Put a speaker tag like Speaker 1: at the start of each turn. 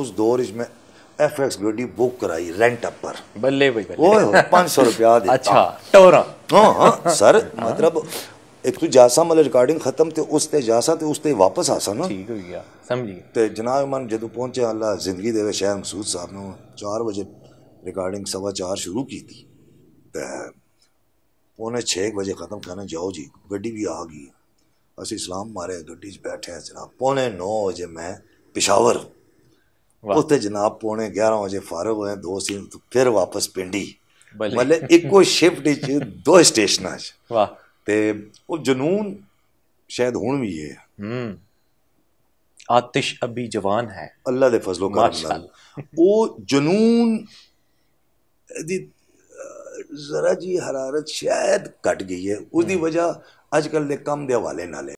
Speaker 1: उस दौर में एफ एक्स गड्डी बुक कराई रेंट अप पर बल्ले भाई बल्ले पांच सौ रुपया अच्छा
Speaker 2: टोरा हाँ हाँ सर मतलब
Speaker 1: एक तो जासा मतलब रिकॉर्डिंग खत्म थे उस ते जासा थे उस ते वापस आसा ना ठीक हो गया समझी ते जनाब मन जदों पहुंचे अल्लाह जिंदगी देवे शहर मसूद साहब ने चार बजे रिकॉर्डिंग सवा चार शुरू की थी तो पौने छः बजे ख़त्म करने जाओ जी गड्डी भी आ गई अस सलाम मारे गड्डी बैठे हैं जनाब पौने नौ बजे मैं पिशावर ਉੱਥੇ ਜਨਾਬ ਪੌਣੇ 11 ਵਜੇ ਫਾਰਗ ਹੋਏ ਦੋ ਸੀਨ ਫਿਰ ਵਾਪਸ ਪਿੰਡੀ ਮਤਲਬ ਇੱਕੋ ਸ਼ਿਫਟ ਵਿੱਚ ਦੋ ਸਟੇਸ਼ਨਾਂ 'ਚ ਵਾਹ ਤੇ ਉਹ ਜਨੂਨ
Speaker 2: ਸ਼ਾਇਦ ਹੁਣ ਵੀ ਹੈ ਹੂੰ आतिश अभी जवान है अल्लाह के फजलो करम वो जुनून दी
Speaker 3: जरा जी हरारत शायद घट गई है उसकी हम्म। वजह अजकल के कम के हवाले नाल